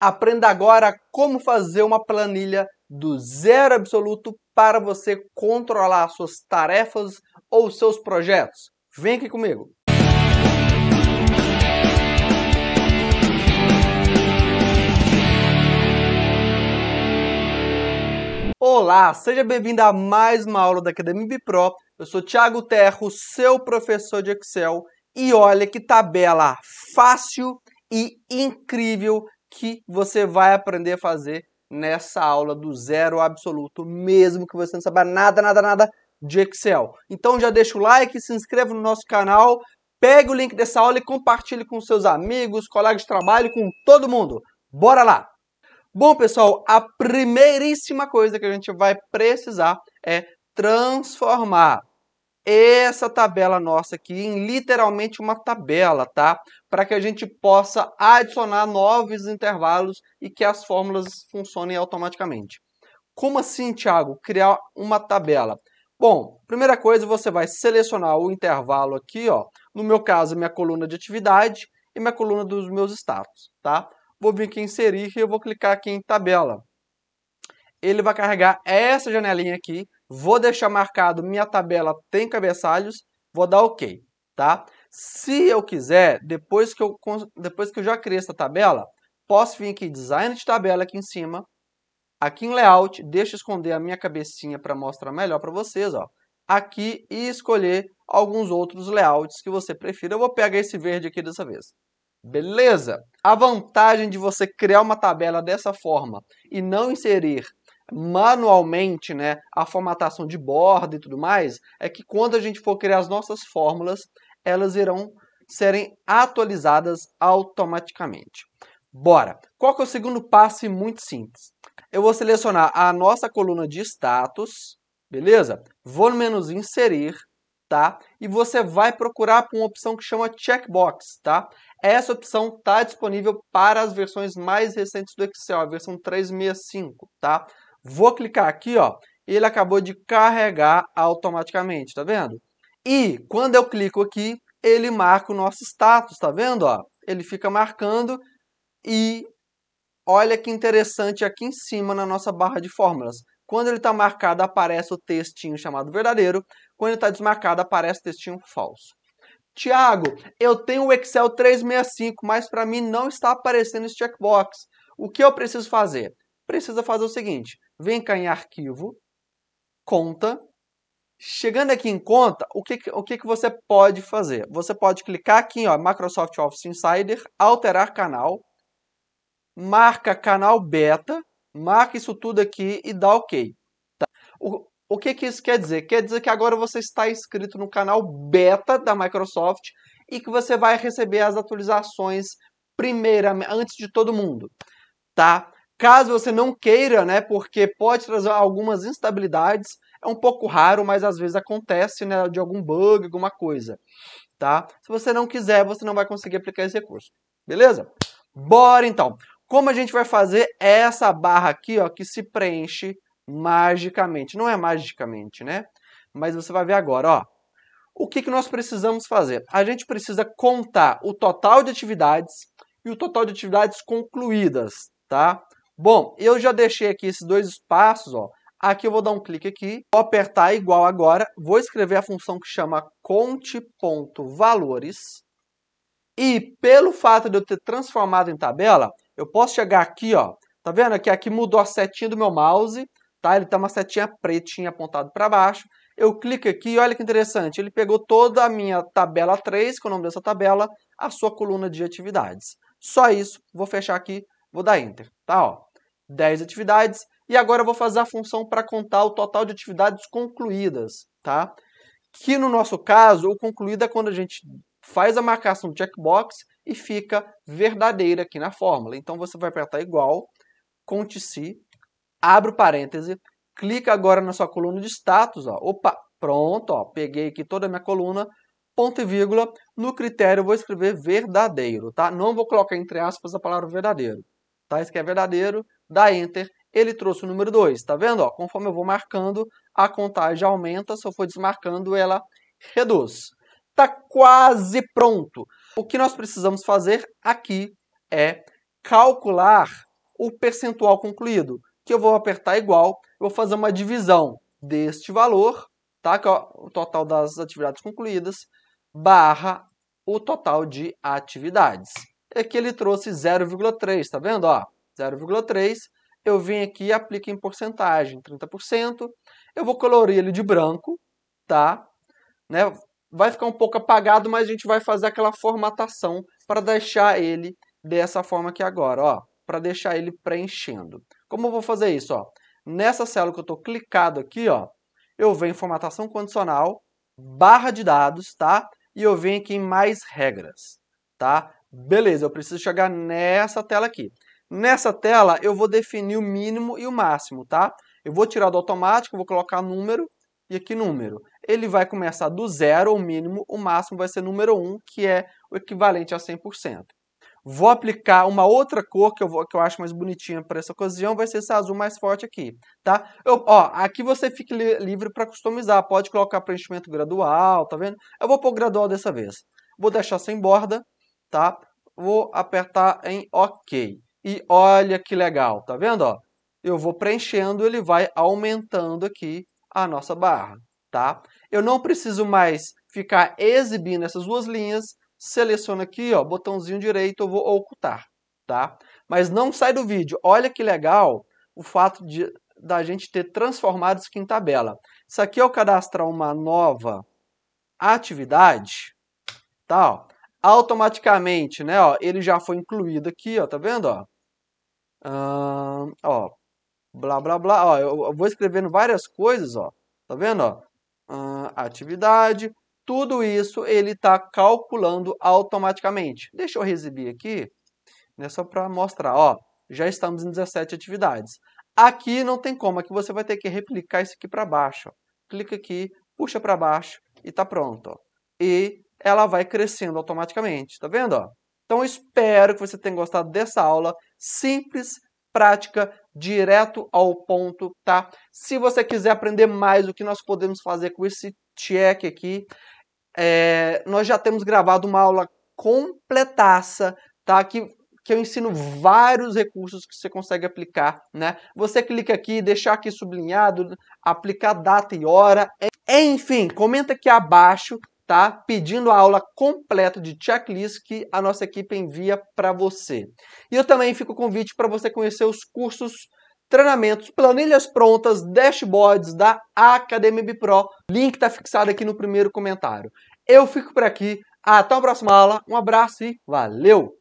Aprenda agora como fazer uma planilha do zero absoluto para você controlar suas tarefas ou seus projetos. Vem aqui comigo. Olá, seja bem-vindo a mais uma aula da Academia B Pro. Eu sou Thiago Terro, seu professor de Excel, e olha que tabela fácil e incrível que você vai aprender a fazer nessa aula do zero absoluto, mesmo que você não saiba nada, nada, nada de Excel. Então já deixa o like, se inscreva no nosso canal, pegue o link dessa aula e compartilhe com seus amigos, colegas de trabalho, com todo mundo. Bora lá! Bom, pessoal, a primeiríssima coisa que a gente vai precisar é transformar essa tabela nossa aqui em literalmente uma tabela, tá? Para que a gente possa adicionar novos intervalos e que as fórmulas funcionem automaticamente. Como assim, Thiago, criar uma tabela? Bom, primeira coisa, você vai selecionar o intervalo aqui, ó. No meu caso, minha coluna de atividade e minha coluna dos meus status, tá? Vou vir aqui em inserir e eu vou clicar aqui em tabela. Ele vai carregar essa janelinha aqui, vou deixar marcado minha tabela tem cabeçalhos, vou dar OK, tá? Se eu quiser, depois que eu, depois que eu já criei essa tabela, posso vir aqui em design de tabela aqui em cima, aqui em layout, deixa eu esconder a minha cabecinha para mostrar melhor para vocês, ó. Aqui e escolher alguns outros layouts que você prefira. Eu vou pegar esse verde aqui dessa vez. Beleza? A vantagem de você criar uma tabela dessa forma e não inserir manualmente né, a formatação de borda e tudo mais, é que quando a gente for criar as nossas fórmulas, elas irão serem atualizadas automaticamente. Bora! Qual que é o segundo passo e muito simples? Eu vou selecionar a nossa coluna de status, beleza? Vou no menu inserir, tá? E você vai procurar por uma opção que chama checkbox, tá? Essa opção está disponível para as versões mais recentes do Excel, a versão 365, tá? Vou clicar aqui, ó, ele acabou de carregar automaticamente, tá vendo? E quando eu clico aqui, ele marca o nosso status, tá vendo? Ó, ele fica marcando e olha que interessante aqui em cima na nossa barra de fórmulas. Quando ele está marcado, aparece o textinho chamado verdadeiro. Quando ele está desmarcado, aparece o textinho falso. Tiago, eu tenho o Excel 365, mas para mim não está aparecendo esse checkbox. O que eu preciso fazer? Precisa fazer o seguinte, vem cá em arquivo, conta. Chegando aqui em conta, o que, o que, que você pode fazer? Você pode clicar aqui, ó, Microsoft Office Insider, alterar canal, marca canal beta, marca isso tudo aqui e dá OK. Tá? O, o que, que isso quer dizer? Quer dizer que agora você está inscrito no canal beta da Microsoft e que você vai receber as atualizações primeira, antes de todo mundo, tá? Caso você não queira, né, porque pode trazer algumas instabilidades, é um pouco raro, mas às vezes acontece, né, de algum bug, alguma coisa, tá? Se você não quiser, você não vai conseguir aplicar esse recurso. Beleza? Bora então. Como a gente vai fazer essa barra aqui, ó, que se preenche magicamente. Não é magicamente, né? Mas você vai ver agora, ó. O que, que nós precisamos fazer? A gente precisa contar o total de atividades e o total de atividades concluídas, tá? Bom, eu já deixei aqui esses dois espaços, ó. Aqui eu vou dar um clique aqui, vou apertar igual agora, vou escrever a função que chama conte.valores. E pelo fato de eu ter transformado em tabela, eu posso chegar aqui, ó. Tá vendo que aqui mudou a setinha do meu mouse, tá? Ele tá uma setinha pretinha apontado para baixo. Eu clico aqui e olha que interessante, ele pegou toda a minha tabela 3, que é o nome dessa tabela, a sua coluna de atividades. Só isso, vou fechar aqui, vou dar Enter, tá? Ó. 10 atividades. E agora eu vou fazer a função para contar o total de atividades concluídas, tá? Que no nosso caso, o concluído é quando a gente faz a marcação do checkbox e fica verdadeira aqui na fórmula. Então você vai apertar igual, conte se, abre o parêntese, clica agora na sua coluna de status, ó. Opa, pronto, ó, peguei aqui toda a minha coluna, ponto e vírgula, no critério eu vou escrever verdadeiro, tá? Não vou colocar entre aspas a palavra verdadeiro, tá? Isso que é verdadeiro, dá Enter, ele trouxe o número 2, tá vendo? Ó, conforme eu vou marcando, a contagem aumenta, se eu for desmarcando, ela reduz. Tá quase pronto. O que nós precisamos fazer aqui é calcular o percentual concluído, que eu vou apertar igual, eu vou fazer uma divisão deste valor, tá? que é o total das atividades concluídas, barra o total de atividades. é que ele trouxe 0,3, tá vendo? Ó, 0,3, eu venho aqui e aplico em porcentagem, 30%. Eu vou colorir ele de branco, tá? Né? Vai ficar um pouco apagado, mas a gente vai fazer aquela formatação para deixar ele dessa forma aqui agora, ó, para deixar ele preenchendo. Como eu vou fazer isso, ó? Nessa célula que eu estou clicado aqui, ó, eu venho em formatação condicional, barra de dados, tá? E eu venho aqui em mais regras, tá? Beleza, eu preciso chegar nessa tela aqui. Nessa tela, eu vou definir o mínimo e o máximo, tá? Eu vou tirar do automático, vou colocar número e aqui número. Ele vai começar do zero, o mínimo, o máximo vai ser número 1, que é o equivalente a 100%. Vou aplicar uma outra cor que eu, vou, que eu acho mais bonitinha para essa ocasião, vai ser esse azul mais forte aqui, tá? Eu, ó, aqui você fica li livre para customizar, pode colocar preenchimento gradual, tá vendo? Eu vou pôr gradual dessa vez. Vou deixar sem borda, tá? Vou apertar em OK. E olha que legal, tá vendo? Ó, eu vou preenchendo, ele vai aumentando aqui a nossa barra, tá? Eu não preciso mais ficar exibindo essas duas linhas, seleciono aqui, ó, botãozinho direito, eu vou ocultar, tá? Mas não sai do vídeo. Olha que legal o fato de da gente ter transformado isso aqui em tabela. Isso aqui é eu cadastrar uma nova atividade, tá? Ó, automaticamente, né? Ó, ele já foi incluído aqui, ó, tá vendo? Ó, hum, ó blá blá blá. Ó, eu, vou escrevendo várias coisas, ó, tá vendo? Ó, hum, atividade, tudo isso ele está calculando automaticamente. Deixa eu exibir aqui, né? Só para mostrar, ó, já estamos em 17 atividades. Aqui não tem como, aqui você vai ter que replicar isso aqui para baixo. Ó. Clica aqui, puxa para baixo e tá pronto. Ó. E ela vai crescendo automaticamente. Tá vendo? Ó? Então, espero que você tenha gostado dessa aula simples, prática, direto ao ponto, tá? Se você quiser aprender mais o que nós podemos fazer com esse check aqui, é, nós já temos gravado uma aula completaça, tá? Que, que eu ensino vários recursos que você consegue aplicar, né? Você clica aqui, deixar aqui sublinhado, aplicar data e hora. É, enfim, comenta aqui abaixo tá? Pedindo a aula completa de checklist que a nossa equipe envia para você. E eu também fico convite para você conhecer os cursos, treinamentos, planilhas prontas, dashboards da Academia Bipro. Link está fixado aqui no primeiro comentário. Eu fico por aqui. Até a próxima aula. Um abraço e valeu!